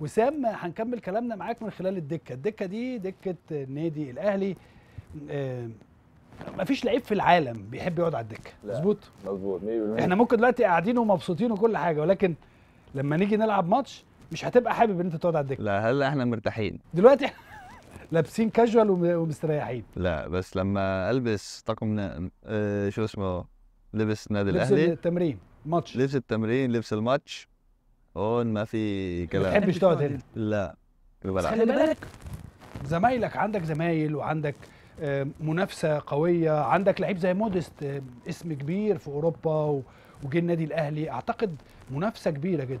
وسام هنكمل كلامنا معاك من خلال الدكه الدكه دي دكه النادي الاهلي ما آه، مفيش لعيب في العالم بيحب يقعد على الدكه مظبوط مظبوط احنا ممكن دلوقتي قاعدين ومبسوطين وكل حاجه ولكن لما نيجي نلعب ماتش مش هتبقى حابب ان انت تقعد على الدكه لا هلا احنا مرتاحين دلوقتي لابسين كاجوال ومستريحين لا بس لما البس طقم آه شو اسمه لبس النادي الاهلي لبس التمرين ماتش لبس التمرين لبس الماتش هون ما في كلام ما بتحبش تقعد هنا لا خلي بالك زمايلك عندك زمايل وعندك آه، منافسه قويه عندك لعيب زي مودست آه، اسم كبير في اوروبا وجه النادي الاهلي اعتقد منافسه كبيره جدا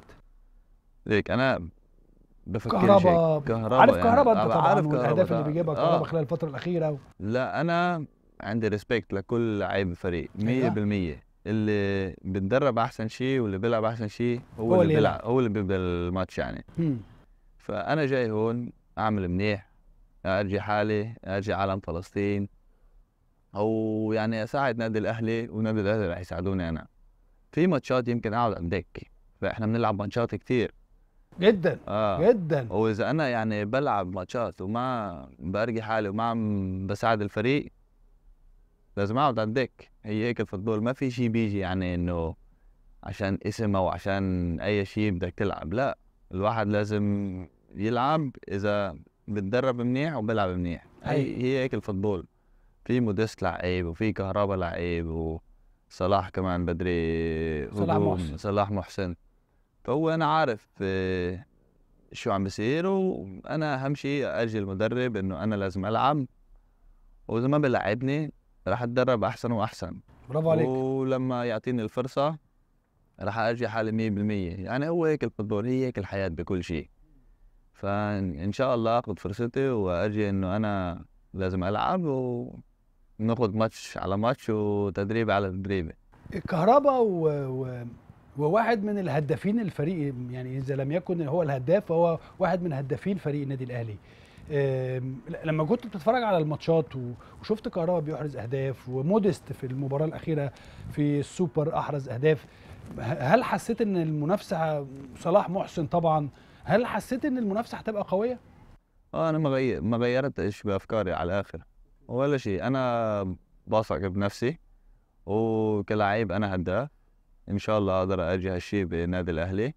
ليك انا بفكر كهربا كهربا عارف يعني انت طبعا عارف الأهداف اللي بيجيبها كهربا آه. خلال الفتره الاخيره و... لا انا عندي ريسبكت لكل لعيب فريق 100% أيوة. اللي بتدرب احسن شيء واللي بيلعب احسن شيء هو, هو اللي بيلعب هو اللي بيبدا الماتش يعني مم. فانا جاي هون اعمل منيح ارجي حالي ارجي عالم فلسطين او يعني اساعد نادي الاهلي ونادي الاهلي رح يساعدوني انا في ماتشات يمكن اقعد على الدك فاحنا بنلعب ماتشات كثير جدا آه. جدا واذا انا يعني بلعب ماتشات وما بارجي حالي وما عم بساعد الفريق لازم اقعد على الدك هي هيك الفوتبول ما في شيء بيجي يعني انه عشان اسم او عشان اي شيء بدك تلعب لا الواحد لازم يلعب اذا بتدرب منيح وبلعب منيح هي أيوة. هي هيك الفوتبول في موديست لعيب وفي كهربا لعيب وصلاح كمان بدري صلاح محسن صلاح محسن فهو انا عارف آه، شو عم بيصير وانا اهم شيء اجي المدرب انه انا لازم العب واذا ما بلعبني راح اتدرب احسن واحسن برافو عليك ولما يعطيني الفرصه راح ارجع حالي 100% يعني هو هيك الفوتبول هي هيك الحياه بكل شيء فان شاء الله اخذ فرصتي واجي انه انا لازم العب وناخذ ماتش على ماتش وتدريب على تدريب كهربا و... و... وواحد من الهدافين الفريق يعني اذا لم يكن هو الهداف فهو واحد من هدافين فريق النادي الاهلي لما كنت بتتفرج على الماتشات وشفت كهربا بيحرز اهداف ومودست في المباراه الاخيره في السوبر احرز اهداف هل حسيت ان المنافسه صلاح محسن طبعا هل حسيت ان المنافسه هتبقى قويه؟ اه انا ما غيرت ما غيرتش بافكاري على الاخر ولا شيء انا بثق بنفسي وكلاعب انا هداف ان شاء الله اقدر اجي هالشيء بنادي الاهلي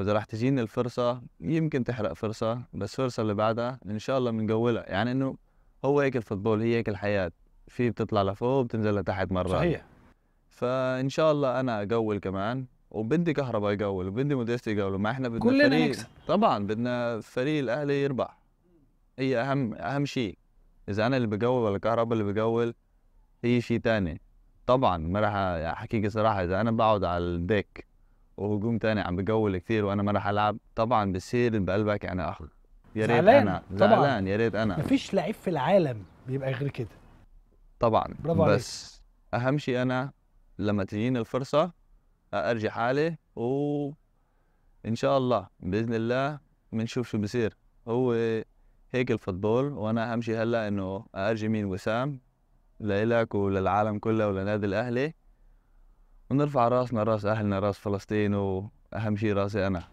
واذا راح تجيني الفرصه يمكن تحرق فرصه بس الفرصه اللي بعدها ان شاء الله بنقولها يعني انه هو هيك الفوتبول هي هيك الحياه في بتطلع لفوق بتنزل لتحت مرات صحيح فان شاء الله انا اقول كمان وبدي كهرباء يقول وبدي مدرستي يقول ما احنا بدنا كلنا فريق نكسب. طبعا بدنا فريق الاهلي يربح هي اهم اهم شيء اذا انا اللي بقول ولا كهرباء اللي بقول هي شيء ثاني طبعا ما راح احكيك صراحه اذا انا بقعد على الديك وهجوم تاني عم بجول كثير وانا ما راح العب طبعا بصير بقلبك انا اخ يا ريت انا زعلان يا ريت انا مفيش لعيب في العالم بيبقى غير كده طبعا برافو بس عليك. اهم شيء انا لما تجيني الفرصه ارجع حالي و ان شاء الله باذن الله بنشوف شو بصير هو هيك الفوتبول وانا اهم شيء هلا انه ارجي مين وسام لإلك وللعالم كله ولنادي الاهلي ونرفع راسنا راس اهلنا راس فلسطين واهم شيء راسي انا